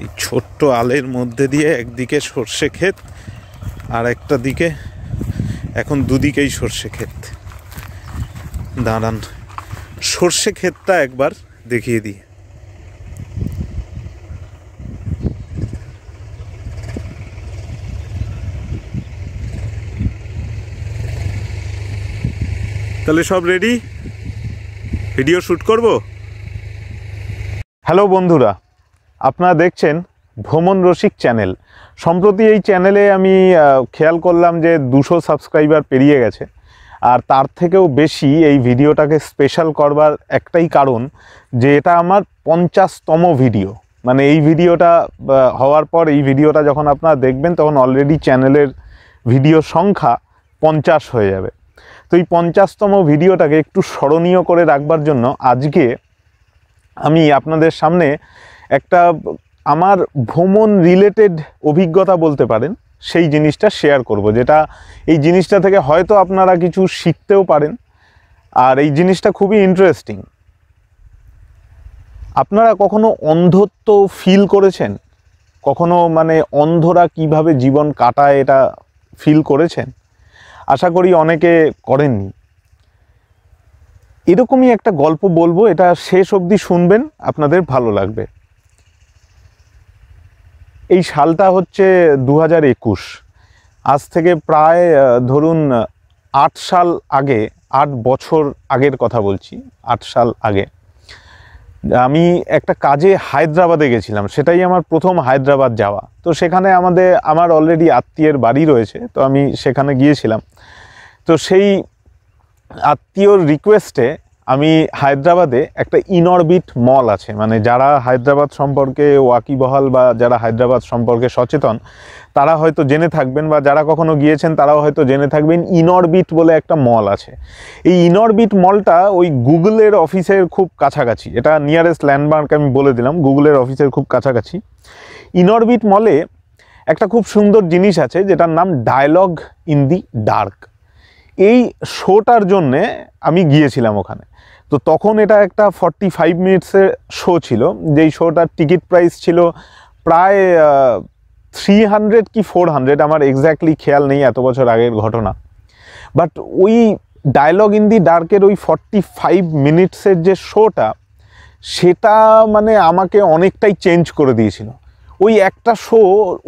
এই ছোট্ট আলের মধ্যে দিয়ে একদিকে সর্ষে ক্ষেত আর একটা দিকে এখন দুদিকেই সর্ষে ক্ষেত দাঁড়ান সর্ষে ক্ষেতটা একবার দেখিয়ে দিই তাহলে সব রেডি ভিডিও শ্যুট করব হ্যালো বন্ধুরা আপনারা দেখছেন ভ্রমণ রসিক চ্যানেল সম্প্রতি এই চ্যানেলে আমি খেয়াল করলাম যে দুশো সাবস্ক্রাইবার পেরিয়ে গেছে আর তার থেকেও বেশি এই ভিডিওটাকে স্পেশাল করবার একটাই কারণ যে এটা আমার পঞ্চাশতম ভিডিও মানে এই ভিডিওটা হওয়ার পর এই ভিডিওটা যখন আপনারা দেখবেন তখন অলরেডি চ্যানেলের ভিডিও সংখ্যা পঞ্চাশ হয়ে যাবে তো এই পঞ্চাশতম ভিডিওটাকে একটু স্মরণীয় করে রাখবার জন্য আজকে আমি আপনাদের সামনে একটা আমার ভ্রমণ রিলেটেড অভিজ্ঞতা বলতে পারেন সেই জিনিসটা শেয়ার করব যেটা এই জিনিসটা থেকে হয়তো আপনারা কিছু শিখতেও পারেন আর এই জিনিসটা খুবই ইন্টারেস্টিং আপনারা কখনো অন্ধত্ব ফিল করেছেন কখনো মানে অন্ধরা কিভাবে জীবন কাটায় এটা ফিল করেছেন আশা করি অনেকে করেননি এরকমই একটা গল্প বলবো এটা শেষ অবধি শুনবেন আপনাদের ভালো লাগবে এই সালটা হচ্ছে দু আজ থেকে প্রায় ধরুন আট সাল আগে আট বছর আগের কথা বলছি আট সাল আগে আমি একটা কাজে হায়দ্রাবাদে গেছিলাম সেটাই আমার প্রথম হায়দ্রাবাদ যাওয়া তো সেখানে আমাদের আমার অলরেডি আত্মীয়ের বাড়ি রয়েছে তো আমি সেখানে গিয়েছিলাম তো সেই আত্মীয়র রিকোয়েস্টে আমি হায়দ্রাবাদে একটা ইনরবিট মল আছে মানে যারা হায়দ্রাবাদ সম্পর্কে ওয়াকিবহাল বা যারা হায়দ্রাবাদ সম্পর্কে সচেতন তারা হয়তো জেনে থাকবেন বা যারা কখনো গিয়েছেন তারাও হয়তো জেনে থাকবেন ইনরবিট বলে একটা মল আছে এই ইনরবিট মলটা ওই গুগলের অফিসের খুব কাছাকাছি এটা নিয়ারেস্ট ল্যান্ডমার্ক আমি বলে দিলাম গুগলের অফিসের খুব কাছাকাছি ইনরবিট মলে একটা খুব সুন্দর জিনিস আছে যেটার নাম ডায়লগ ইন দি ডার্ক এই শোটার জন্যে আমি গিয়েছিলাম ওখানে তো তখন এটা একটা ফর্টি ফাইভ মিনিটসের শো ছিল যেই শোটার টিকিট প্রাইস ছিল প্রায় থ্রি হান্ড্রেড কি ফোর হান্ড্রেড আমার এক্স্যাক্টলি খেয়াল নেই এত বছর আগের ঘটনা বাট ওই ডায়লগ ইন দি ডার্কের ওই ফর্টি ফাইভ মিনিটসের যে শোটা সেটা মানে আমাকে অনেকটাই চেঞ্জ করে দিয়েছিল ওই একটা শো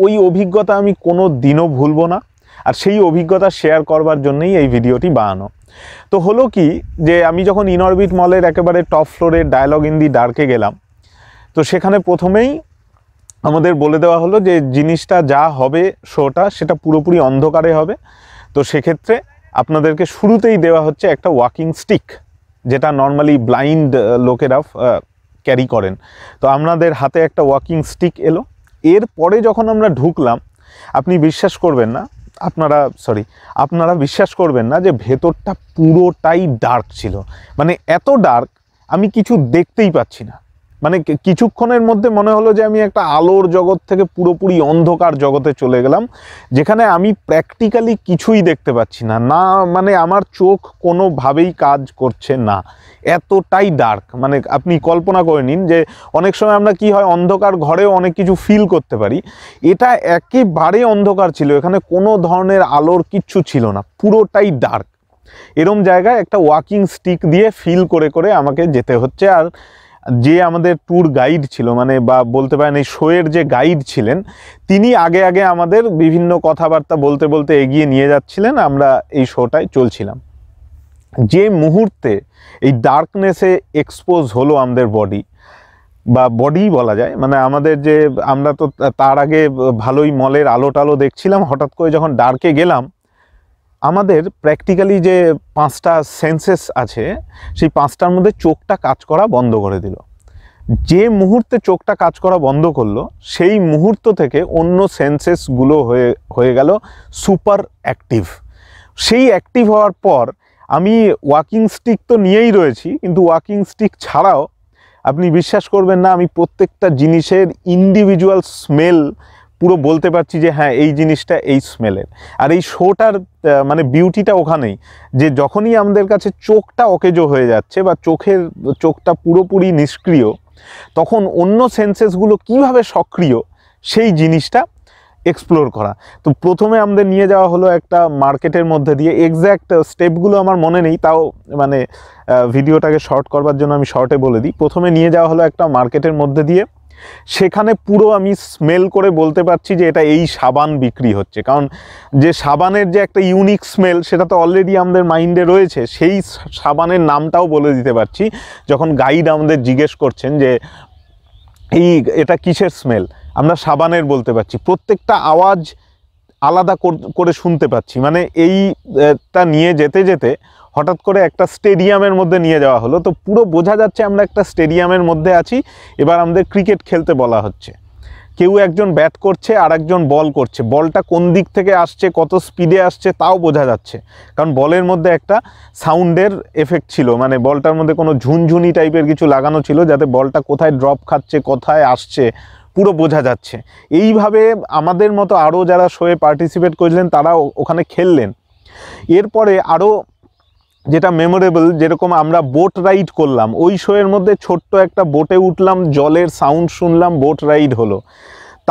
ওই অভিজ্ঞতা আমি কোনো দিনও ভুলবো না আর সেই অভিজ্ঞতা শেয়ার করবার জন্যই এই ভিডিওটি বানানো তো হলো কি যে আমি যখন ইনরবিট মলের একেবারে টপ ফ্লোরে ডায়ালগ ইন দি ডার্কে গেলাম তো সেখানে প্রথমেই আমাদের বলে দেওয়া হলো যে জিনিসটা যা হবে শোটা সেটা পুরোপুরি অন্ধকারে হবে তো সেক্ষেত্রে আপনাদেরকে শুরুতেই দেওয়া হচ্ছে একটা ওয়াকিং স্টিক যেটা নর্মালি ব্লাইন্ড লোকেরা ক্যারি করেন তো আমাদের হাতে একটা ওয়াকিং স্টিক এলো এরপরে যখন আমরা ঢুকলাম আপনি বিশ্বাস করবেন না আপনারা সরি আপনারা বিশ্বাস করবেন না যে ভেতরটা পুরোটাই ডার্ক ছিল মানে এত ডার্ক আমি কিছু দেখতেই পাচ্ছি না মানে কিছুক্ষণের মধ্যে মনে হলো যে আমি একটা আলোর জগৎ থেকে পুরোপুরি অন্ধকার জগতে চলে গেলাম যেখানে আমি প্র্যাকটিক্যালি কিছুই দেখতে পাচ্ছি না না মানে আমার চোখ কোনোভাবেই কাজ করছে না এতটাই ডার্ক মানে আপনি কল্পনা করে নিন যে অনেক সময় আমরা কি হয় অন্ধকার ঘরেও অনেক কিছু ফিল করতে পারি এটা একেবারে অন্ধকার ছিল এখানে কোনো ধরনের আলোর কিচ্ছু ছিল না পুরোটাই ডার্ক এরম জায়গায় একটা ওয়াকিং স্টিক দিয়ে ফিল করে করে আমাকে যেতে হচ্ছে আর যে আমাদের ট্যুর গাইড ছিল মানে বা বলতে পারেন এই শোয়ের যে গাইড ছিলেন তিনি আগে আগে আমাদের বিভিন্ন কথাবার্তা বলতে বলতে এগিয়ে নিয়ে যাচ্ছিলেন আমরা এই শোটায় চলছিলাম যে মুহূর্তে এই ডার্কনেসে এক্সপোজ হলো আমাদের বডি বা বডি বলা যায় মানে আমাদের যে আমরা তো তার আগে ভালোই মলের আলো টালো দেখছিলাম হঠাৎ করে যখন ডার্কে গেলাম আমাদের প্র্যাকটিক্যালি যে পাঁচটা সেন্সেস আছে সেই পাঁচটার মধ্যে চোখটা কাজ করা বন্ধ করে দিল যে মুহূর্তে চোখটা কাজ করা বন্ধ করলো সেই মুহূর্ত থেকে অন্য সেন্সেসগুলো হয়ে হয়ে গেল সুপার অ্যাক্টিভ সেই অ্যাক্টিভ হওয়ার পর আমি ওয়াকিং স্টিক তো নিয়েই রয়েছি কিন্তু ওয়াকিং স্টিক ছাড়াও আপনি বিশ্বাস করবেন না আমি প্রত্যেকটা জিনিসের ইন্ডিভিজুয়াল স্মেল পুরো বলতে পারছি যে হ্যাঁ এই জিনিসটা এই স্মেলের আর এই শোটার মানে বিউটিটা ওখানেই যে যখনই আমাদের কাছে চোখটা অকেজো হয়ে যাচ্ছে বা চোখের চোখটা পুরোপুরি নিষ্ক্রিয় তখন অন্য সেন্সেসগুলো কিভাবে সক্রিয় সেই জিনিসটা এক্সপ্লোর করা তো প্রথমে আমাদের নিয়ে যাওয়া হলো একটা মার্কেটের মধ্যে দিয়ে এক্স্যাক্ট স্টেপগুলো আমার মনে নেই তাও মানে ভিডিওটাকে শর্ট করবার জন্য আমি শর্টে বলে দিই প্রথমে নিয়ে যাওয়া হলো একটা মার্কেটের মধ্যে দিয়ে সেখানে পুরো আমি স্মেল করে বলতে পারছি যে এটা এই সাবান বিক্রি হচ্ছে কারণ যে সাবানের যে একটা ইউনিক স্মেল সেটা তো অলরেডি আমাদের মাইন্ডে রয়েছে সেই সাবানের নামটাও বলে দিতে পারছি যখন গাইড আমাদের জিজ্ঞেস করছেন যে এই এটা কিসের স্মেল আমরা সাবানের বলতে পারছি প্রত্যেকটা আওয়াজ আলাদা করে শুনতে পাচ্ছি মানে এইটা নিয়ে যেতে যেতে হঠাৎ করে একটা স্টেডিয়ামের মধ্যে নিয়ে যাওয়া হলো তো পুরো বোঝা যাচ্ছে আমরা একটা স্টেডিয়ামের মধ্যে আছি এবার আমাদের ক্রিকেট খেলতে বলা হচ্ছে কেউ একজন ব্যাট করছে আর একজন বল করছে বলটা কোন দিক থেকে আসছে কত স্পিডে আসছে তাও বোঝা যাচ্ছে কারণ বলের মধ্যে একটা সাউন্ডের এফেক্ট ছিল মানে বলটার মধ্যে কোনো ঝুনঝুনি টাইপের কিছু লাগানো ছিল যাতে বলটা কোথায় ড্রপ খাচ্ছে কোথায় আসছে পুরো বোঝা যাচ্ছে এইভাবে আমাদের মতো আরও যারা শোয়ে পার্টিসিপেট করেছিলেন তারা ওখানে খেললেন এরপরে আরও যেটা মেমোরেবল যেরকম আমরা বোট রাইড করলাম ওই শোয়ের মধ্যে ছোট্ট একটা বোটে উঠলাম জলের সাউন্ড শুনলাম বোট রাইড হলো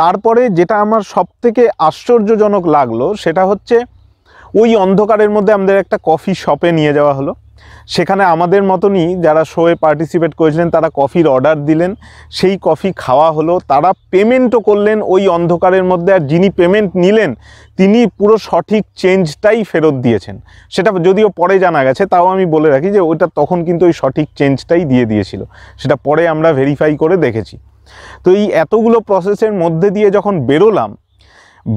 তারপরে যেটা আমার সবথেকে আশ্চর্যজনক লাগলো সেটা হচ্ছে ওই অন্ধকারের মধ্যে আমাদের একটা কফি শপে নিয়ে যাওয়া হলো সেখানে আমাদের মতনই যারা শোয়ে পার্টিসিপেট করেছিলেন তারা কফির অর্ডার দিলেন সেই কফি খাওয়া হলো তারা পেমেন্টও করলেন ওই অন্ধকারের মধ্যে আর যিনি পেমেন্ট নিলেন তিনি পুরো সঠিক চেঞ্জটাই ফেরত দিয়েছেন সেটা যদিও পরে জানা গেছে তাও আমি বলে রাখি যে ওইটা তখন কিন্তু ওই সঠিক চেঞ্জটাই দিয়ে দিয়েছিল সেটা পরে আমরা ভেরিফাই করে দেখেছি তো এই এতগুলো প্রসেসের মধ্যে দিয়ে যখন বেরোলাম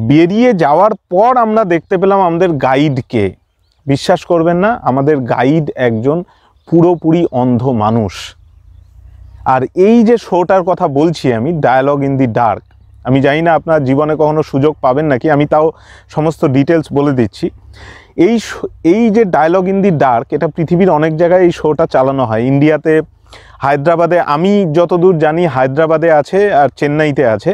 বেরিয়ে যাওয়ার পর আমরা দেখতে পেলাম আমাদের গাইডকে বিশ্বাস করবেন না আমাদের গাইড একজন পুরোপুরি অন্ধ মানুষ আর এই যে শোটার কথা বলছি আমি ডায়ালগ ইন দি ডার্ক আমি জানি না আপনার জীবনে কখনো সুযোগ পাবেন নাকি আমি তাও সমস্ত ডিটেলস বলে দিচ্ছি এই এই যে ডায়ালগ ইন দি ডার্ক এটা পৃথিবীর অনেক জায়গায় এই শোটা চালানো হয় ইন্ডিয়াতে হায়দ্রাবাদে আমি যতদূর জানি হায়দ্রাবাদে আছে আর চেন্নাইতে আছে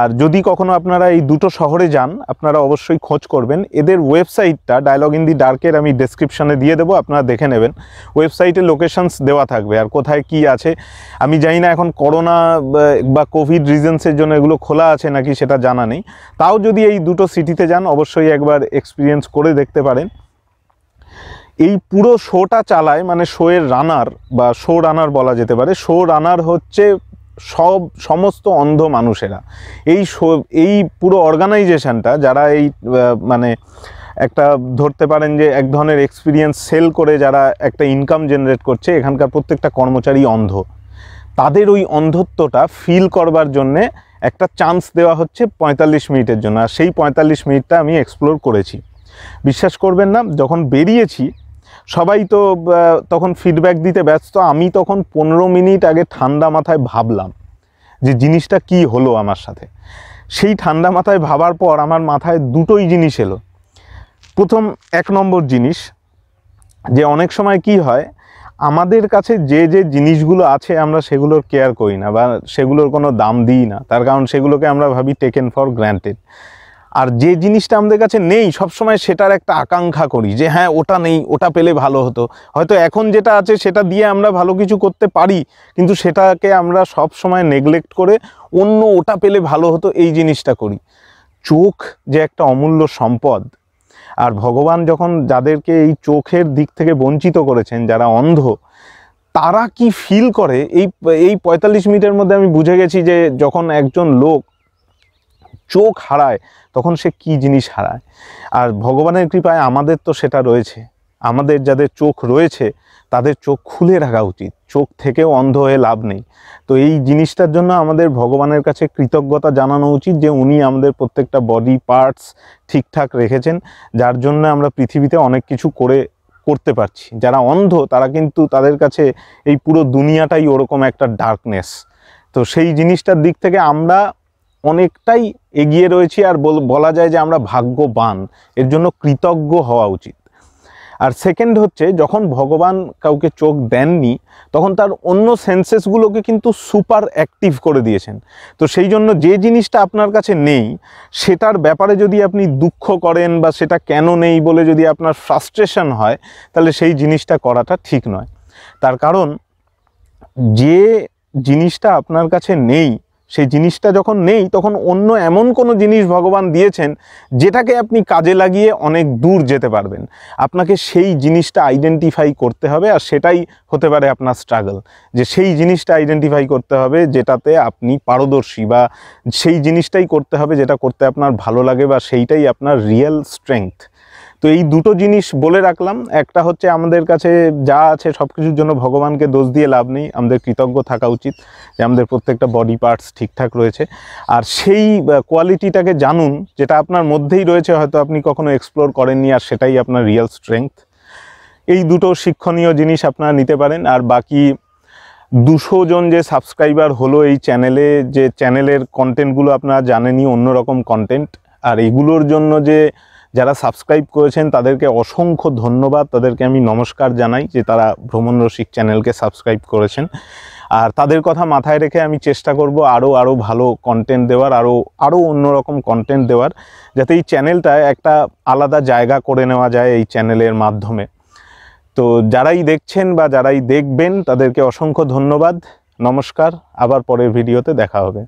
আর যদি কখনো আপনারা এই দুটো শহরে যান আপনারা অবশ্যই খোঁজ করবেন এদের ওয়েবসাইটটা ডায়লগ ইন দি ডার্কের আমি ডেসক্রিপশানে দিয়ে দেবো আপনারা দেখে নেবেন ওয়েবসাইটে লোকেশনস দেওয়া থাকবে আর কোথায় কি আছে আমি জানি না এখন করোনা বা কোভিড রিজেন্সের জন্য এগুলো খোলা আছে নাকি সেটা জানা নেই তাও যদি এই দুটো সিটিতে যান অবশ্যই একবার এক্সপিরিয়েন্স করে দেখতে পারেন এই পুরো শোটা চালায় মানে শোয়ের রানার বা শো রানার বলা যেতে পারে শো রানার হচ্ছে সব সমস্ত অন্ধ মানুষেরা এই শো এই পুরো অর্গানাইজেশনটা যারা এই মানে একটা ধরতে পারেন যে এক ধরনের এক্সপিরিয়েন্স সেল করে যারা একটা ইনকাম জেনারেট করছে এখানকার প্রত্যেকটা কর্মচারী অন্ধ তাদের ওই অন্ধত্বটা ফিল করবার জন্যে একটা চান্স দেওয়া হচ্ছে পঁয়তাল্লিশ মিনিটের জন্য আর সেই পঁয়তাল্লিশ মিনিটটা আমি এক্সপ্লোর করেছি বিশ্বাস করবেন না যখন বেরিয়েছি সবাই তো তখন ফিডব্যাক দিতে ব্যস্ত আমি তখন পনেরো মিনিট আগে ঠান্ডা মাথায় ভাবলাম যে জিনিসটা কি হলো আমার সাথে সেই ঠান্ডা মাথায় ভাবার পর আমার মাথায় দুটোই জিনিস এলো প্রথম এক নম্বর জিনিস যে অনেক সময় কি হয় আমাদের কাছে যে যে জিনিসগুলো আছে আমরা সেগুলোর কেয়ার করি না বা সেগুলোর কোনো দাম দিই না তার কারণ সেগুলোকে আমরা ভাবি টেকেন ফর গ্র্যান্টেড আর যে জিনিসটা আমাদের কাছে নেই সবসময় সেটার একটা আকাঙ্ক্ষা করি যে হ্যাঁ ওটা নেই ওটা পেলে ভালো হতো হয়তো এখন যেটা আছে সেটা দিয়ে আমরা ভালো কিছু করতে পারি কিন্তু সেটাকে আমরা সব সময় নেগলেক্ট করে অন্য ওটা পেলে ভালো হতো এই জিনিসটা করি চোখ যে একটা অমূল্য সম্পদ আর ভগবান যখন যাদেরকে এই চোখের দিক থেকে বঞ্চিত করেছেন যারা অন্ধ তারা কি ফিল করে এই এই পঁয়তাল্লিশ মিনিটের মধ্যে আমি বুঝে গেছি যে যখন একজন লোক চোখ হারায় তখন সে কি জিনিস হারায় আর ভগবানের কৃপায় আমাদের তো সেটা রয়েছে আমাদের যাদের চোখ রয়েছে তাদের চোখ খুলে রাখা উচিত চোখ থেকেও অন্ধ হয়ে লাভ নেই তো এই জিনিসটার জন্য আমাদের ভগবানের কাছে কৃতজ্ঞতা জানানো উচিত যে উনি আমাদের প্রত্যেকটা বডি পার্টস ঠিকঠাক রেখেছেন যার জন্য আমরা পৃথিবীতে অনেক কিছু করে করতে পারছি যারা অন্ধ তারা কিন্তু তাদের কাছে এই পুরো দুনিয়াটাই ওরকম একটা ডার্কনেস তো সেই জিনিসটার দিক থেকে আমরা অনেকটাই এগিয়ে রয়েছি আর বলা যায় যে আমরা ভাগ্যবান এর জন্য কৃতজ্ঞ হওয়া উচিত আর সেকেন্ড হচ্ছে যখন ভগবান কাউকে চোখ দেননি তখন তার অন্য সেন্সেসগুলোকে কিন্তু সুপার অ্যাক্টিভ করে দিয়েছেন তো সেই জন্য যে জিনিসটা আপনার কাছে নেই সেটার ব্যাপারে যদি আপনি দুঃখ করেন বা সেটা কেন নেই বলে যদি আপনার ফ্রাস্ট্রেশন হয় তাহলে সেই জিনিসটা করাটা ঠিক নয় তার কারণ যে জিনিসটা আপনার কাছে নেই সেই জিনিসটা যখন নেই তখন অন্য এমন কোনো জিনিস ভগবান দিয়েছেন যেটাকে আপনি কাজে লাগিয়ে অনেক দূর যেতে পারবেন আপনাকে সেই জিনিসটা আইডেন্টিফাই করতে হবে আর সেটাই হতে পারে আপনার স্ট্রাগল যে সেই জিনিসটা আইডেন্টিফাই করতে হবে যেটাতে আপনি পারদর্শী বা সেই জিনিসটাই করতে হবে যেটা করতে আপনার ভালো লাগে বা সেইটাই আপনার রিয়েল স্ট্রেংথ তো এই দুটো জিনিস বলে রাখলাম একটা হচ্ছে আমাদের কাছে যা আছে সব কিছুর জন্য ভগবানকে দোষ দিয়ে লাভ নেই আমাদের কৃতজ্ঞ থাকা উচিত যে আমাদের প্রত্যেকটা বডি পার্টস ঠিকঠাক রয়েছে আর সেই কোয়ালিটিটাকে জানুন যেটা আপনার মধ্যেই রয়েছে হয়তো আপনি কখনো এক্সপ্লোর করেননি আর সেটাই আপনার রিয়েল স্ট্রেংথ এই দুটো শিক্ষণীয় জিনিস আপনারা নিতে পারেন আর বাকি দুশো জন যে সাবস্ক্রাইবার হলো এই চ্যানেলে যে চ্যানেলের কন্টেন্টগুলো আপনারা জানেনই অন্যরকম কন্টেন্ট আর এগুলোর জন্য যে যারা সাবস্ক্রাইব করেছেন তাদেরকে অসংখ্য ধন্যবাদ তাদেরকে আমি নমস্কার জানাই যে তারা ভ্রমণ রসিক চ্যানেলকে সাবস্ক্রাইব করেছেন আর তাদের কথা মাথায় রেখে আমি চেষ্টা করব আরও আরও ভালো কন্টেন্ট দেওয়ার আরও আরও অন্যরকম কন্টেন্ট দেওয়ার যাতে এই চ্যানেলটায় একটা আলাদা জায়গা করে নেওয়া যায় এই চ্যানেলের মাধ্যমে তো যারাই দেখছেন বা যারাই দেখবেন তাদেরকে অসংখ্য ধন্যবাদ নমস্কার আবার পরের ভিডিওতে দেখা হবে